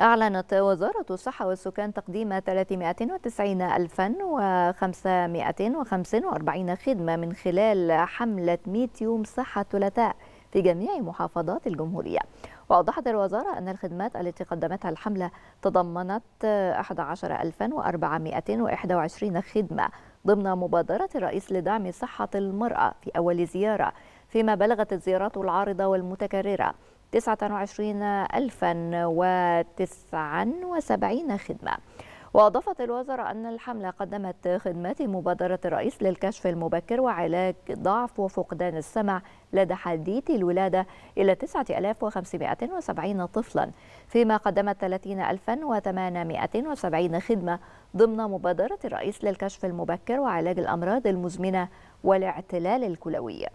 أعلنت وزارة الصحة والسكان تقديم 390545 خدمة من خلال حملة 100 يوم صحة ثلاثاء في جميع محافظات الجمهورية وأوضحت الوزارة أن الخدمات التي قدمتها الحملة تضمنت 11421 خدمة ضمن مبادرة الرئيس لدعم صحة المرأة في أول زيارة فيما بلغت الزيارات العارضة والمتكررة 29079 خدمة وأضافت الوزارة أن الحملة قدمت خدمات مبادرة الرئيس للكشف المبكر وعلاج ضعف وفقدان السمع لدى حديث الولادة إلى 9570 طفلا فيما قدمت 30870 خدمة ضمن مبادرة الرئيس للكشف المبكر وعلاج الأمراض المزمنة والاعتلال الكلوي